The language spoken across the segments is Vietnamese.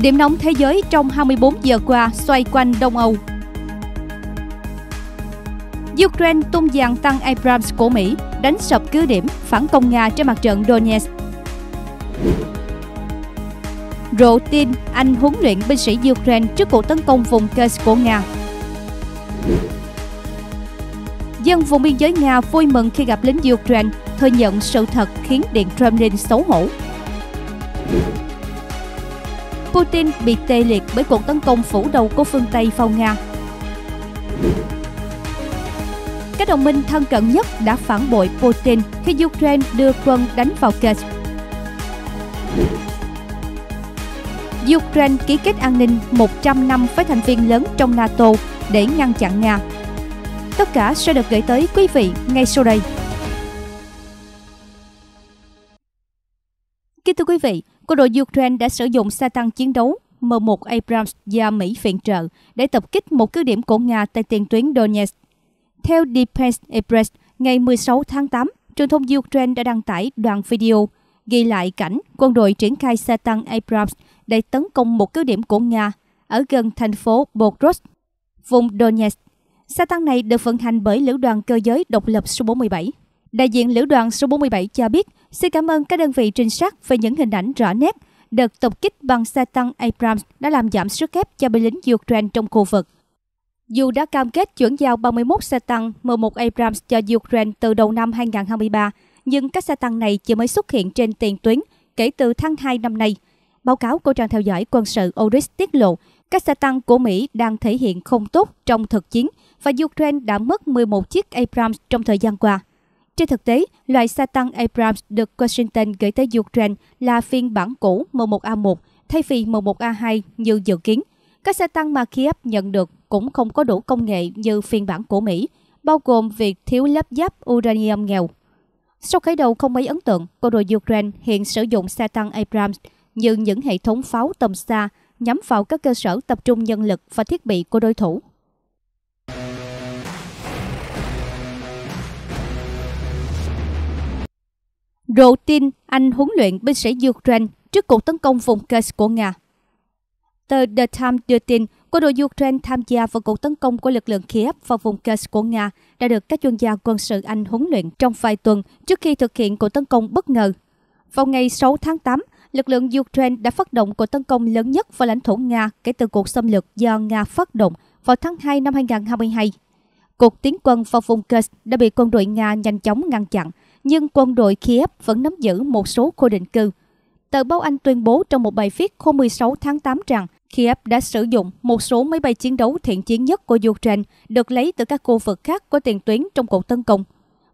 Điểm nóng thế giới trong 24 giờ qua xoay quanh Đông Âu. Ukraine tung dàn tăng Abrams của Mỹ, đánh sập cứ điểm, phản công Nga trên mặt trận Donetsk. Rộ tin Anh huấn luyện binh sĩ Ukraine trước cuộc tấn công vùng Kursk của Nga. Dân vùng biên giới Nga vui mừng khi gặp lính Ukraine, thừa nhận sự thật khiến Điện Kremlin xấu hổ. Putin bị tê liệt bởi cuộc tấn công phủ đầu của phương Tây phong Nga. Các đồng minh thân cận nhất đã phản bội Putin khi Ukraine đưa quân đánh vào Kiev. Ukraine ký kết an ninh 100 năm với thành viên lớn trong NATO để ngăn chặn Nga. Tất cả sẽ được gửi tới quý vị ngay sau đây. Kính thưa quý vị, quân đội Ukraine đã sử dụng xe tăng chiến đấu M1 Abrams do Mỹ viện trợ để tập kích một cứ điểm của Nga tại tiền tuyến Donetsk. Theo Defense Express, ngày 16 tháng 8, truyền thông Ukraine đã đăng tải đoạn video ghi lại cảnh quân đội triển khai xe tăng Abrams để tấn công một cứ điểm của Nga ở gần thành phố Boros, vùng Donetsk. Xe tăng này được vận hành bởi lữ đoàn cơ giới độc lập số 47. Đại diện Lữ đoàn số 47 cho biết, xin cảm ơn các đơn vị trinh sát về những hình ảnh rõ nét. Đợt tập kích bằng xe tăng Abrams đã làm giảm sức ép cho binh lính Ukraine trong khu vực. Dù đã cam kết chuyển giao 31 xe tăng M1 Abrams cho Ukraine từ đầu năm 2023, nhưng các xe tăng này chỉ mới xuất hiện trên tiền tuyến kể từ tháng 2 năm nay. Báo cáo của trang theo dõi quân sự Oris tiết lộ, các xe tăng của Mỹ đang thể hiện không tốt trong thực chiến và Ukraine đã mất 11 chiếc Abrams trong thời gian qua. Trên thực tế, loại xe tăng Abrams được Washington gửi tới Ukraine là phiên bản cũ M1A1 thay vì M1A2 như dự kiến. Các xe tăng mà Kiev nhận được cũng không có đủ công nghệ như phiên bản của Mỹ, bao gồm việc thiếu lớp giáp uranium nghèo. Sau khởi đầu không mấy ấn tượng, quân đội Ukraine hiện sử dụng xe tăng Abrams như những hệ thống pháo tầm xa nhắm vào các cơ sở tập trung nhân lực và thiết bị của đối thủ. tin anh huấn luyện binh sĩ Ukraine trước cuộc tấn công vùng Kursk của Nga. Tờ The Times đưa tin, quân đội Ukraine tham gia vào cuộc tấn công của lực lượng Kiev vào vùng Kursk của Nga đã được các chuyên gia quân sự Anh huấn luyện trong vài tuần trước khi thực hiện cuộc tấn công bất ngờ. Vào ngày 6 tháng 8, lực lượng Ukraine đã phát động cuộc tấn công lớn nhất vào lãnh thổ Nga kể từ cuộc xâm lược do Nga phát động vào tháng 2 năm 2022. Cuộc tiến quân vào vùng Kursk đã bị quân đội Nga nhanh chóng ngăn chặn – nhưng quân đội Kiev vẫn nắm giữ một số khu định cư. Tờ báo Anh tuyên bố trong một bài viết hôm 16 tháng 8 rằng Kiev đã sử dụng một số máy bay chiến đấu thiện chiến nhất của Ukraine được lấy từ các khu vực khác của tiền tuyến trong cuộc tấn công.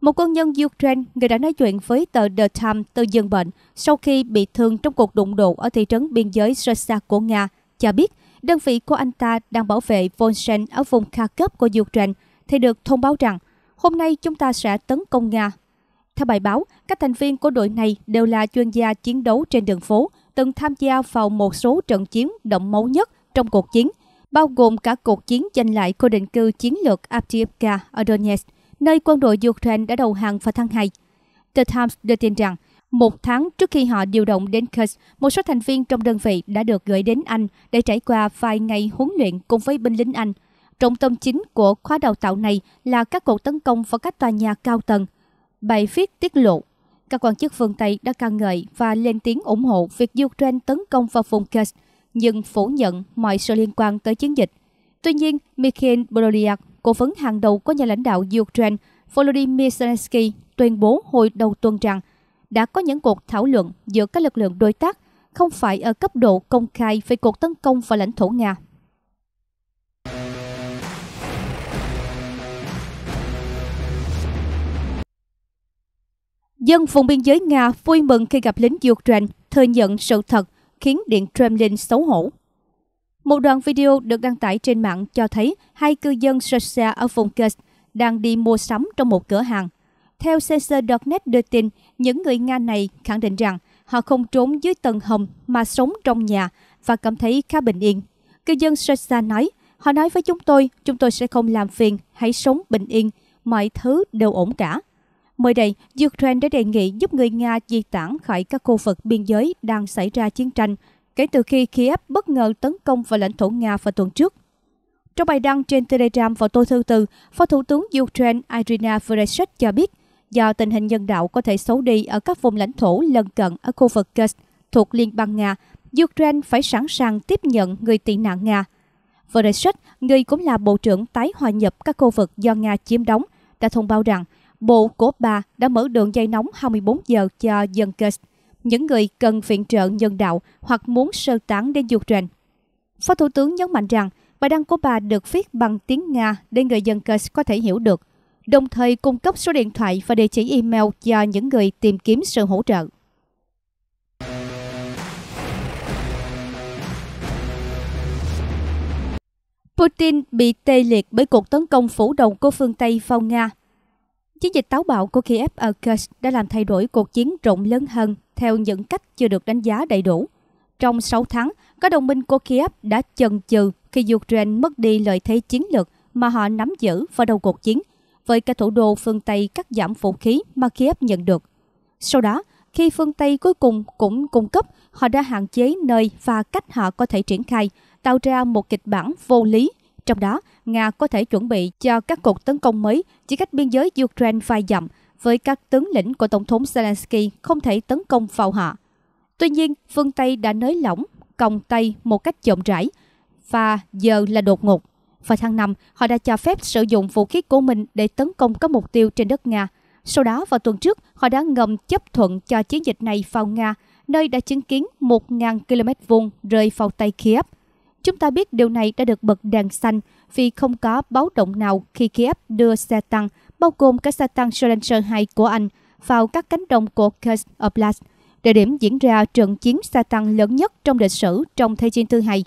Một quân nhân Ukraine, người đã nói chuyện với tờ The Times từ giường bệnh sau khi bị thương trong cuộc đụng độ ở thị trấn biên giới Sersa của Nga, cho biết đơn vị của anh ta đang bảo vệ Volsen ở vùng Kharkiv của Ukraine, thì được thông báo rằng hôm nay chúng ta sẽ tấn công Nga theo bài báo, các thành viên của đội này đều là chuyên gia chiến đấu trên đường phố, từng tham gia vào một số trận chiến động máu nhất trong cuộc chiến, bao gồm cả cuộc chiến giành lại khu định cư chiến lược Avdiivka ở Donetsk, nơi quân đội Ukraine đã đầu hàng vào tháng 2. The Times đưa tin rằng, một tháng trước khi họ điều động đến Kursk, một số thành viên trong đơn vị đã được gửi đến Anh để trải qua vài ngày huấn luyện cùng với binh lính Anh. Trọng tâm chính của khóa đào tạo này là các cuộc tấn công vào các tòa nhà cao tầng – Bài viết tiết lộ, các quan chức phương Tây đã ca ngợi và lên tiếng ủng hộ việc Ukraine tấn công vào vùng Kursk, nhưng phủ nhận mọi sự liên quan tới chiến dịch. Tuy nhiên, Mikhail Podolyak, cố vấn hàng đầu của nhà lãnh đạo Ukraine Volodymyr Zelensky tuyên bố hồi đầu tuần rằng đã có những cuộc thảo luận giữa các lực lượng đối tác không phải ở cấp độ công khai về cuộc tấn công vào lãnh thổ Nga. Dân vùng biên giới Nga vui mừng khi gặp lính Ukraine thừa nhận sự thật khiến Điện Kremlin xấu hổ. Một đoạn video được đăng tải trên mạng cho thấy hai cư dân Russia ở vùng Kursk đang đi mua sắm trong một cửa hàng. Theo Caesar.net đưa tin, những người Nga này khẳng định rằng họ không trốn dưới tầng hầm mà sống trong nhà và cảm thấy khá bình yên. Cư dân Russia nói, họ nói với chúng tôi, chúng tôi sẽ không làm phiền, hãy sống bình yên, mọi thứ đều ổn cả. Mới đây, Ukraine đã đề nghị giúp người Nga di tản khỏi các khu vực biên giới đang xảy ra chiến tranh kể từ khi Kiev bất ngờ tấn công vào lãnh thổ Nga vào tuần trước. Trong bài đăng trên Telegram vào tối thứ Tư, Phó Thủ tướng Ukraine Irina Vereshchuk cho biết do tình hình nhân đạo có thể xấu đi ở các vùng lãnh thổ lân cận ở khu vực Kursk thuộc Liên bang Nga, Ukraine phải sẵn sàng tiếp nhận người tị nạn Nga. Vereshchuk, người cũng là Bộ trưởng tái hòa nhập các khu vực do Nga chiếm đóng, đã thông báo rằng bộ của bà đã mở đường dây nóng 24 giờ cho dân Kursk, những người cần viện trợ nhân đạo hoặc muốn sơ tán đến Ukraine. Phó Thủ tướng nhấn mạnh rằng bài đăng của bà được viết bằng tiếng Nga để người dân Kursk có thể hiểu được, đồng thời cung cấp số điện thoại và địa chỉ email cho những người tìm kiếm sự hỗ trợ. Putin bị tê liệt bởi cuộc tấn công phủ đầu của phương Tây vào Nga Chiến dịch táo bạo của Kiev ở Kursk đã làm thay đổi cuộc chiến rộng lớn hơn theo những cách chưa được đánh giá đầy đủ. Trong 6 tháng, các đồng minh của Kiev đã chần chừ khi Ukraine mất đi lợi thế chiến lược mà họ nắm giữ vào đầu cuộc chiến, với cả thủ đô phương Tây cắt giảm vũ khí mà Kiev nhận được. Sau đó, khi phương Tây cuối cùng cũng cung cấp, họ đã hạn chế nơi và cách họ có thể triển khai, tạo ra một kịch bản vô lý trong đó, Nga có thể chuẩn bị cho các cuộc tấn công mới chỉ cách biên giới Ukraine vài dặm với các tướng lĩnh của Tổng thống Zelensky không thể tấn công vào họ. Tuy nhiên, phương Tây đã nới lỏng, còng tay một cách chậm rãi và giờ là đột ngột. Vào tháng 5, họ đã cho phép sử dụng vũ khí của mình để tấn công các mục tiêu trên đất Nga. Sau đó, vào tuần trước, họ đã ngầm chấp thuận cho chiến dịch này vào Nga, nơi đã chứng kiến 1.000 km vuông rơi vào tay Kiev Chúng ta biết điều này đã được bật đèn xanh vì không có báo động nào khi Kiev đưa xe tăng, bao gồm cả xe tăng Silencer 2 của Anh, vào các cánh đồng của Kursk Oblast, địa điểm diễn ra trận chiến xe tăng lớn nhất trong lịch sử trong Thế chiến thứ hai.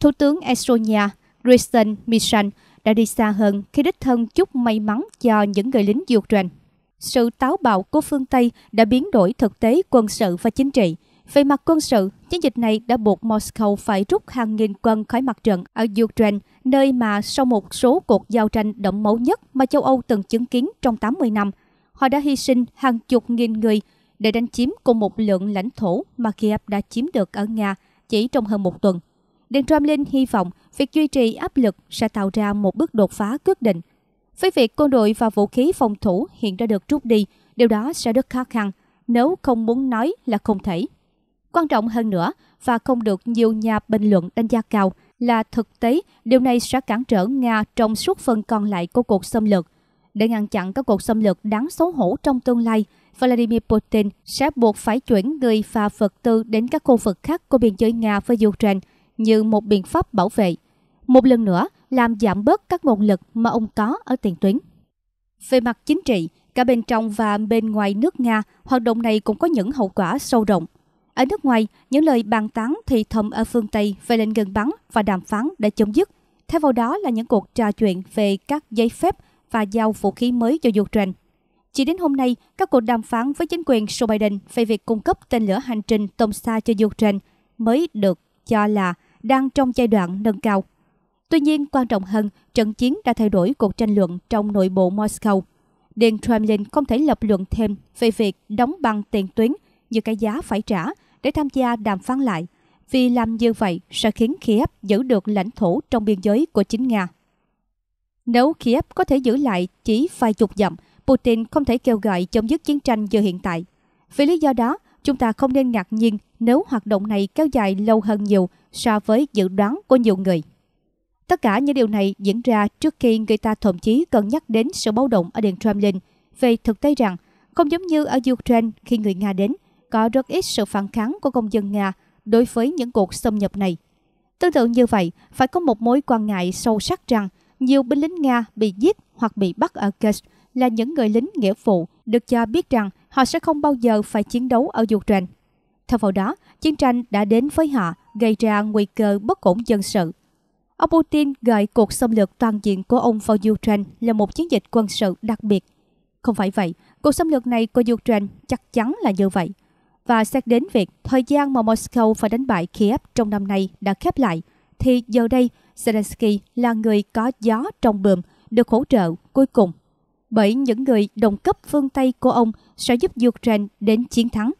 Thủ tướng Estonia Christian Michan đã đi xa hơn khi đích thân chúc may mắn cho những người lính Ukraine. Sự táo bạo của phương Tây đã biến đổi thực tế quân sự và chính trị – về mặt quân sự, chiến dịch này đã buộc Moscow phải rút hàng nghìn quân khỏi mặt trận ở Ukraine, nơi mà sau một số cuộc giao tranh đậm máu nhất mà châu Âu từng chứng kiến trong 80 năm, họ đã hy sinh hàng chục nghìn người để đánh chiếm cùng một lượng lãnh thổ mà Kiev đã chiếm được ở Nga chỉ trong hơn một tuần. Điện Kremlin hy vọng việc duy trì áp lực sẽ tạo ra một bước đột phá quyết định. Với việc quân đội và vũ khí phòng thủ hiện đã được rút đi, điều đó sẽ rất khó khăn, nếu không muốn nói là không thể. Quan trọng hơn nữa, và không được nhiều nhà bình luận đánh giá cao, là thực tế điều này sẽ cản trở Nga trong suốt phần còn lại của cuộc xâm lược. Để ngăn chặn các cuộc xâm lược đáng xấu hổ trong tương lai, Vladimir Putin sẽ buộc phải chuyển người và vật tư đến các khu vực khác của biên giới Nga với Ukraine như một biện pháp bảo vệ. Một lần nữa, làm giảm bớt các nguồn lực mà ông có ở tiền tuyến. Về mặt chính trị, cả bên trong và bên ngoài nước Nga, hoạt động này cũng có những hậu quả sâu rộng. Ở nước ngoài, những lời bàn tán thì thầm ở phương Tây về lệnh ngừng bắn và đàm phán đã chấm dứt. Thay vào đó là những cuộc trò chuyện về các giấy phép và giao vũ khí mới cho Ukraine. Chỉ đến hôm nay, các cuộc đàm phán với chính quyền Joe Biden về việc cung cấp tên lửa hành trình tầm xa cho Ukraine mới được cho là đang trong giai đoạn nâng cao. Tuy nhiên, quan trọng hơn, trận chiến đã thay đổi cuộc tranh luận trong nội bộ Moscow. Điện Kremlin không thể lập luận thêm về việc đóng băng tiền tuyến như cái giá phải trả để tham gia đàm phán lại, vì làm như vậy sẽ khiến Kiev giữ được lãnh thổ trong biên giới của chính Nga. Nếu Kiev có thể giữ lại chỉ vài chục dặm, Putin không thể kêu gọi chấm dứt chiến tranh như hiện tại. Vì lý do đó, chúng ta không nên ngạc nhiên nếu hoạt động này kéo dài lâu hơn nhiều so với dự đoán của nhiều người. Tất cả những điều này diễn ra trước khi người ta thậm chí cần nhắc đến sự báo động ở Điện Kremlin về thực tế rằng không giống như ở Ukraine khi người Nga đến, có rất ít sự phản kháng của công dân Nga đối với những cuộc xâm nhập này. Tương tự như vậy, phải có một mối quan ngại sâu sắc rằng nhiều binh lính Nga bị giết hoặc bị bắt ở Kursk là những người lính nghĩa vụ được cho biết rằng họ sẽ không bao giờ phải chiến đấu ở Ukraine. Theo vào đó, chiến tranh đã đến với họ gây ra nguy cơ bất ổn dân sự. Ông Putin gọi cuộc xâm lược toàn diện của ông vào Ukraine là một chiến dịch quân sự đặc biệt. Không phải vậy, cuộc xâm lược này của Ukraine chắc chắn là như vậy và xét đến việc thời gian mà Moscow phải đánh bại Kiev trong năm nay đã khép lại, thì giờ đây Zelensky là người có gió trong bờm được hỗ trợ cuối cùng. Bởi những người đồng cấp phương Tây của ông sẽ giúp Ukraine đến chiến thắng.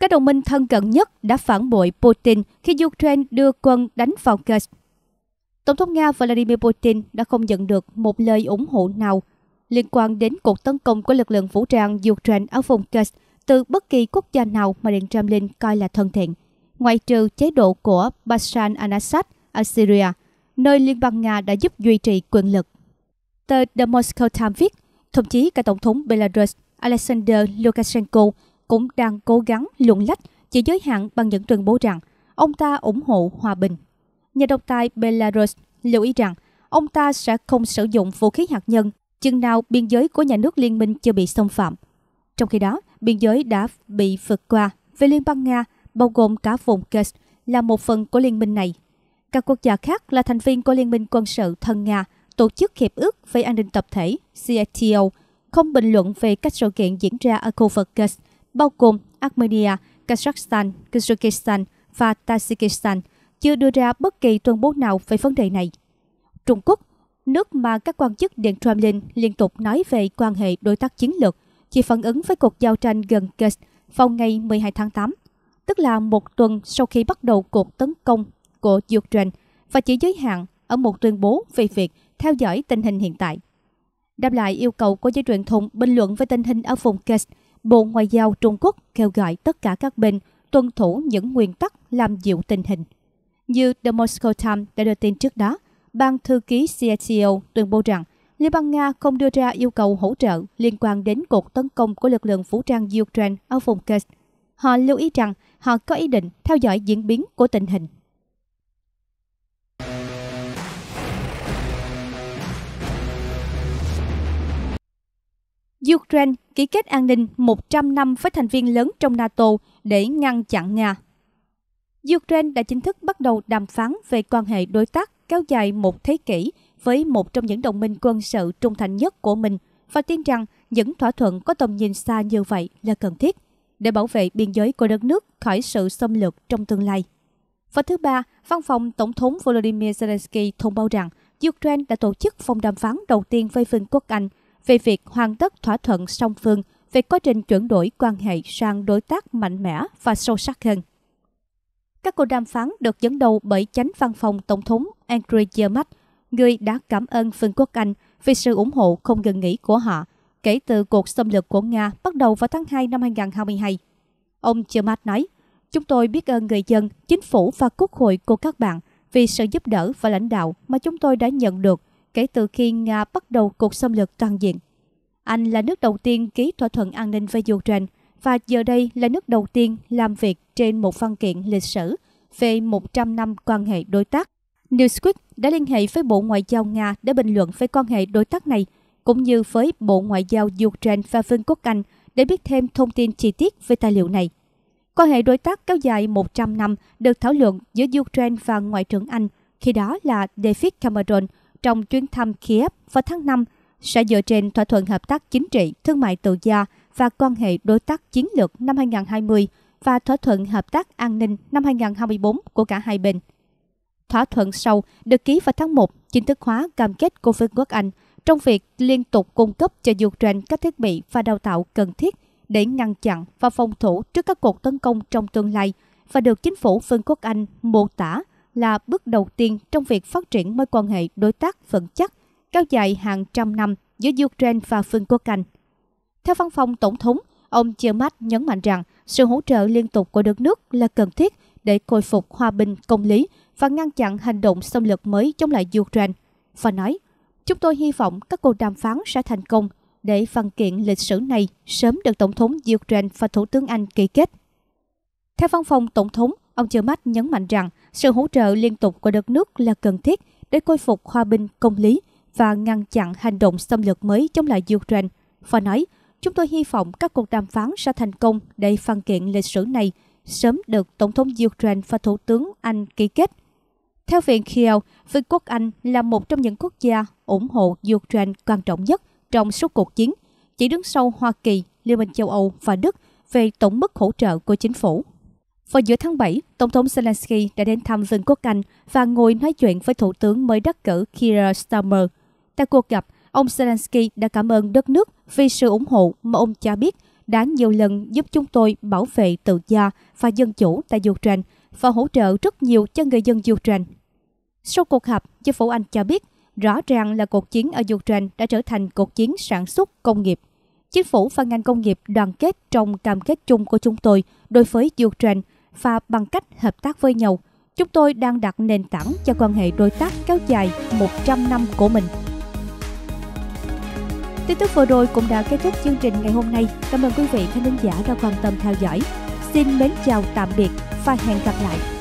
Các đồng minh thân cận nhất đã phản bội Putin khi Ukraine đưa quân đánh vào Kiev Tổng thống Nga Vladimir Putin đã không nhận được một lời ủng hộ nào liên quan đến cuộc tấn công của lực lượng vũ trang Ukraine ở vùng Kursk từ bất kỳ quốc gia nào mà Điện Kremlin coi là thân thiện, ngoại trừ chế độ của Bashar al-Assad ở Syria, nơi Liên bang Nga đã giúp duy trì quyền lực. Tờ The Moscow Times viết, thậm chí cả Tổng thống Belarus Alexander Lukashenko cũng đang cố gắng luồn lách chỉ giới hạn bằng những tuyên bố rằng ông ta ủng hộ hòa bình nhà độc tài Belarus lưu ý rằng ông ta sẽ không sử dụng vũ khí hạt nhân chừng nào biên giới của nhà nước liên minh chưa bị xâm phạm. Trong khi đó, biên giới đã bị vượt qua về Liên bang Nga, bao gồm cả vùng Kursk, là một phần của liên minh này. Các quốc gia khác là thành viên của Liên minh quân sự thân Nga, Tổ chức Hiệp ước về An ninh Tập thể CSTO, không bình luận về các sự kiện diễn ra ở khu vực Kursk, bao gồm Armenia, Kazakhstan, Kyrgyzstan và Tajikistan – chưa đưa ra bất kỳ tuyên bố nào về vấn đề này. Trung Quốc, nước mà các quan chức Điện Kremlin liên tục nói về quan hệ đối tác chiến lược, chỉ phản ứng với cuộc giao tranh gần Kursk vào ngày 12 tháng 8, tức là một tuần sau khi bắt đầu cuộc tấn công của Ukraine và chỉ giới hạn ở một tuyên bố về việc theo dõi tình hình hiện tại. Đáp lại yêu cầu của giới truyền thông bình luận về tình hình ở vùng Kursk, Bộ Ngoại giao Trung Quốc kêu gọi tất cả các bên tuân thủ những nguyên tắc làm dịu tình hình. Như The Moscow Times đã đưa tin trước đó, ban thư ký CSCO e tuyên bố rằng Liên bang Nga không đưa ra yêu cầu hỗ trợ liên quan đến cuộc tấn công của lực lượng vũ trang Ukraine ở vùng Kursk. Họ lưu ý rằng họ có ý định theo dõi diễn biến của tình hình. Ukraine ký kết an ninh 100 năm với thành viên lớn trong NATO để ngăn chặn Nga. Ukraine đã chính thức bắt đầu đàm phán về quan hệ đối tác kéo dài một thế kỷ với một trong những đồng minh quân sự trung thành nhất của mình và tin rằng những thỏa thuận có tầm nhìn xa như vậy là cần thiết để bảo vệ biên giới của đất nước khỏi sự xâm lược trong tương lai. Và thứ ba, văn phòng Tổng thống Volodymyr Zelensky thông báo rằng Ukraine đã tổ chức vòng đàm phán đầu tiên với Vương quốc Anh về việc hoàn tất thỏa thuận song phương về quá trình chuyển đổi quan hệ sang đối tác mạnh mẽ và sâu sắc hơn. Các cuộc đàm phán được dẫn đầu bởi chánh văn phòng Tổng thống Andrew Yermat, người đã cảm ơn Vương quốc Anh vì sự ủng hộ không ngừng nghỉ của họ kể từ cuộc xâm lược của Nga bắt đầu vào tháng 2 năm 2022. Ông Yermat nói, Chúng tôi biết ơn người dân, chính phủ và quốc hội của các bạn vì sự giúp đỡ và lãnh đạo mà chúng tôi đã nhận được kể từ khi Nga bắt đầu cuộc xâm lược toàn diện. Anh là nước đầu tiên ký thỏa thuận an ninh với Ukraine và giờ đây là nước đầu tiên làm việc trên một văn kiện lịch sử về 100 năm quan hệ đối tác. Newsweek đã liên hệ với Bộ Ngoại giao Nga để bình luận về quan hệ đối tác này, cũng như với Bộ Ngoại giao Ukraine và Vương quốc Anh để biết thêm thông tin chi tiết về tài liệu này. Quan hệ đối tác kéo dài 100 năm được thảo luận giữa Ukraine và Ngoại trưởng Anh, khi đó là David Cameron, trong chuyến thăm Kiev vào tháng 5 sẽ dựa trên thỏa thuận hợp tác chính trị, thương mại tự do – và quan hệ đối tác chiến lược năm 2020 và thỏa thuận hợp tác an ninh năm 2024 của cả hai bên. Thỏa thuận sau được ký vào tháng 1 chính thức hóa cam kết của Vương quốc Anh trong việc liên tục cung cấp cho Ukraine các thiết bị và đào tạo cần thiết để ngăn chặn và phòng thủ trước các cuộc tấn công trong tương lai và được chính phủ Vương quốc Anh mô tả là bước đầu tiên trong việc phát triển mối quan hệ đối tác vững chắc, kéo dài hàng trăm năm giữa Ukraine và Vương quốc Anh. Theo văn phòng Tổng thống, ông Chirmat nhấn mạnh rằng sự hỗ trợ liên tục của đất nước là cần thiết để khôi phục hòa bình công lý và ngăn chặn hành động xâm lược mới chống lại Ukraine và nói Chúng tôi hy vọng các cuộc đàm phán sẽ thành công để văn kiện lịch sử này sớm được Tổng thống Ukraine và Thủ tướng Anh ký kết. Theo văn phòng Tổng thống, ông Chirmat nhấn mạnh rằng sự hỗ trợ liên tục của đất nước là cần thiết để khôi phục hòa bình công lý và ngăn chặn hành động xâm lược mới chống lại Ukraine và nói Chúng tôi hy vọng các cuộc đàm phán sẽ thành công để văn kiện lịch sử này sớm được Tổng thống Ukraine và Thủ tướng Anh ký kết. Theo Viện Kiel, Vương quốc Anh là một trong những quốc gia ủng hộ Ukraine quan trọng nhất trong suốt cuộc chiến, chỉ đứng sau Hoa Kỳ, Liên minh châu Âu và Đức về tổng mức hỗ trợ của chính phủ. Vào giữa tháng 7, Tổng thống Zelensky đã đến thăm Vương quốc Anh và ngồi nói chuyện với Thủ tướng mới đắc cử Keir Starmer. Tại cuộc gặp, ông Zelensky đã cảm ơn đất nước vì sự ủng hộ mà ông cho biết đã nhiều lần giúp chúng tôi bảo vệ tự do và dân chủ tại Ukraine và hỗ trợ rất nhiều cho người dân Ukraine. Sau cuộc họp, chính phủ Anh cho biết rõ ràng là cuộc chiến ở Ukraine đã trở thành cuộc chiến sản xuất công nghiệp. Chính phủ và ngành công nghiệp đoàn kết trong cam kết chung của chúng tôi đối với Ukraine và bằng cách hợp tác với nhau, chúng tôi đang đặt nền tảng cho quan hệ đối tác kéo dài 100 năm của mình. Tin tức vừa rồi cũng đã kết thúc chương trình ngày hôm nay. Cảm ơn quý vị khán giả đã quan tâm theo dõi. Xin mến chào tạm biệt và hẹn gặp lại.